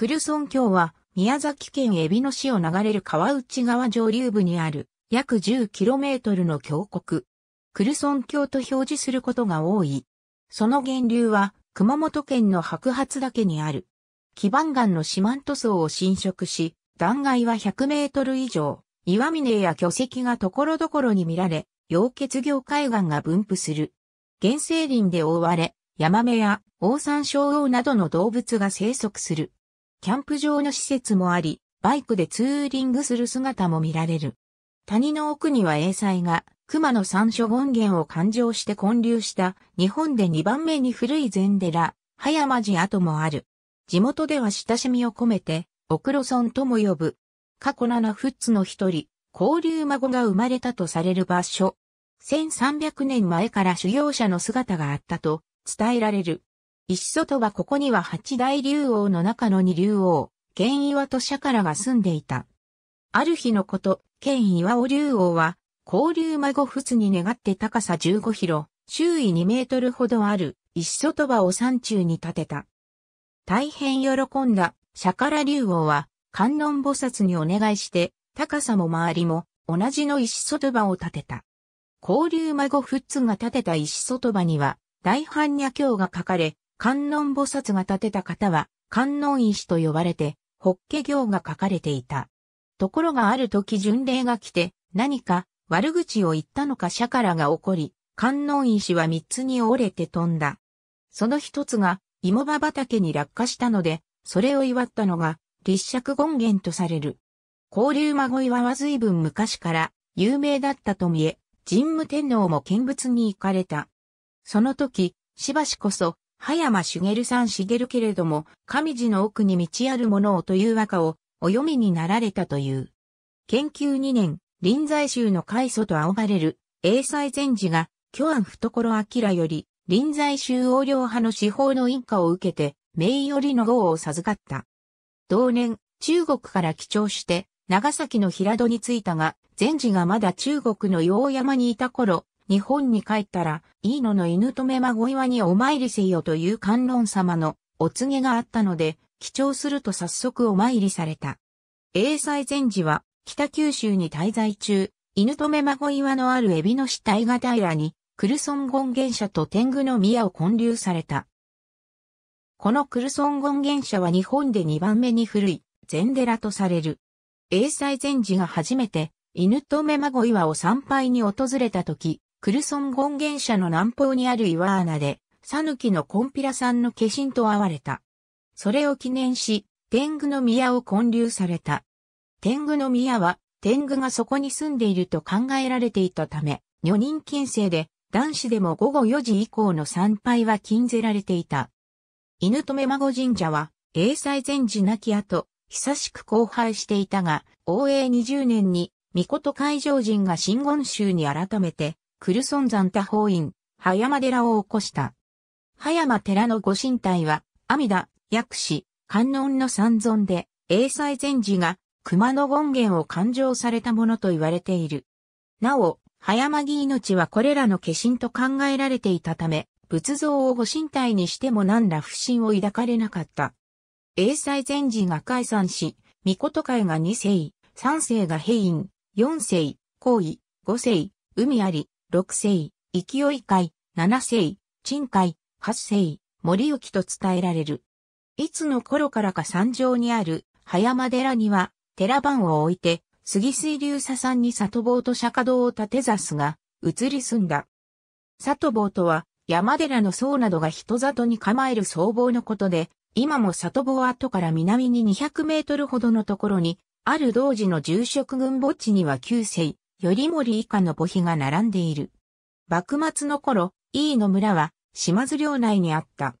クルソン峡は宮崎県海老野市を流れる川内川上流部にある約 10km の峡谷。クルソン峡と表示することが多い。その源流は熊本県の白髪岳にある。基盤岩の四万塗層を侵食し、断崖は100メートル以上、岩峰や巨石が所々に見られ、溶血業海岸が分布する。原生林で覆われ、ヤマメやオオサンショウウオなどの動物が生息する。キャンプ場の施設もあり、バイクでツーリングする姿も見られる。谷の奥には英才が、熊野山所権現を勘定して建立した日本で2番目に古い禅寺、葉山寺跡もある。地元では親しみを込めて、奥路村とも呼ぶ。過去七ッツの一人、交流孫が生まれたとされる場所。1300年前から修行者の姿があったと伝えられる。石外はここには八大竜王の中の二竜王、剣岩とシャカラが住んでいた。ある日のこと、剣岩尾竜王は、交流孫仏に願って高さ15キロ、周囲2メートルほどある、石外場を山中に建てた。大変喜んだ、シャカラ竜王は、観音菩薩にお願いして、高さも周りも、同じの石外場を建てた。交流孫仏が建てた石外場には、大般若経が書かれ、観音菩薩が建てた方は、観音石と呼ばれて、法華経が書かれていた。ところがある時巡礼が来て、何か悪口を言ったのかからが起こり、観音石は三つに折れて飛んだ。その一つが、芋場畑に落下したので、それを祝ったのが、立石権現とされる。交流孫岩は随分昔から有名だったと見え、神武天皇も見物に行かれた。その時、しばしこそ葉山茂さん茂けれども、上地の奥に道あるものをという和歌をお読みになられたという。研究2年、臨済宗の開祖と仰がれる、英才禅師が、巨安懐明より、臨済宗横領派の司法の印鑑を受けて、名よりの号を授かった。同年、中国から帰朝して、長崎の平戸に着いたが、禅師がまだ中国の洋山にいた頃、日本に帰ったら、いいのの犬め孫岩にお参りせよという観音様のお告げがあったので、記帳すると早速お参りされた。英才禅師は、北九州に滞在中、犬め孫岩のある海老の死体が平に、クルソン権現社と天狗の宮を建立された。このクルソン権現社は日本で2番目に古い、禅寺とされる。英才禅師が初めて、犬め孫岩を参拝に訪れた時、クルソン権現社の南方にある岩穴で、サヌキのコンピラさんの化身と会われた。それを記念し、天狗の宮を建立された。天狗の宮は、天狗がそこに住んでいると考えられていたため、女人禁制で、男子でも午後4時以降の参拝は禁ぜられていた。犬止め孫神社は、英才前時亡き後、久しく荒廃していたが、応永20年に、御事海上人が真言宗に改めて、クルソン山多宝院、葉山寺を起こした。葉山寺のご神体は、阿弥陀、薬師、観音の三尊で、英才禅師が熊野権現を勘定されたものと言われている。なお、葉山木命はこれらの化身と考えられていたため、仏像をご神体にしても何ら不信を抱かれなかった。英才禅師が解散し、御事会が二世、三世が平院、四世、皇位、五世、海あり、六世、勢い会、七世、鎮会、八世、森行と伝えられる。いつの頃からか山上にある、葉山寺には、寺番を置いて、杉水流さ山に里坊と釈迦堂を建てざすが、移り住んだ。里坊とは、山寺の僧などが人里に構える僧坊のことで、今も里坊跡から南に200メートルほどのところに、ある同時の住職軍墓地には旧世、頼盛以下の墓碑が並んでいる。幕末の頃、いの村は島津領内にあった。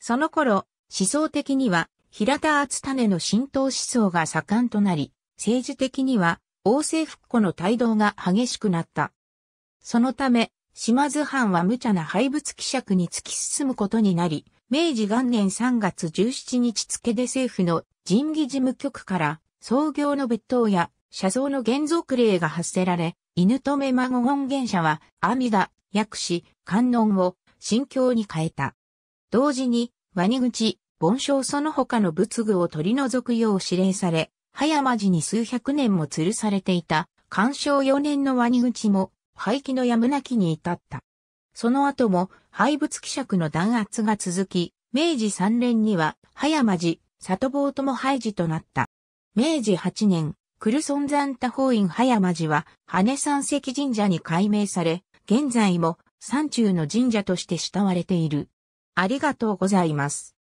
その頃、思想的には平田厚種の浸透思想が盛んとなり、政治的には王政復古の帯同が激しくなった。そのため、島津藩は無茶な廃仏希釈に突き進むことになり、明治元年3月17日付で政府の人義事務局から創業の別当や写像の原像例が発せられ、犬と目孫本源者は、阿弥陀、薬師、観音を、心境に変えた。同時に、ワニ口、盆章その他の仏具を取り除くよう指令され、早間寺に数百年も吊るされていた、干渉4年のワニ口も、廃棄のやむなきに至った。その後も、廃仏希釈の弾圧が続き、明治3年には、早間寺、里坊とも廃寺となった。明治8年、クルソン山多法院葉山寺は、羽山石神社に改名され、現在も山中の神社として慕われている。ありがとうございます。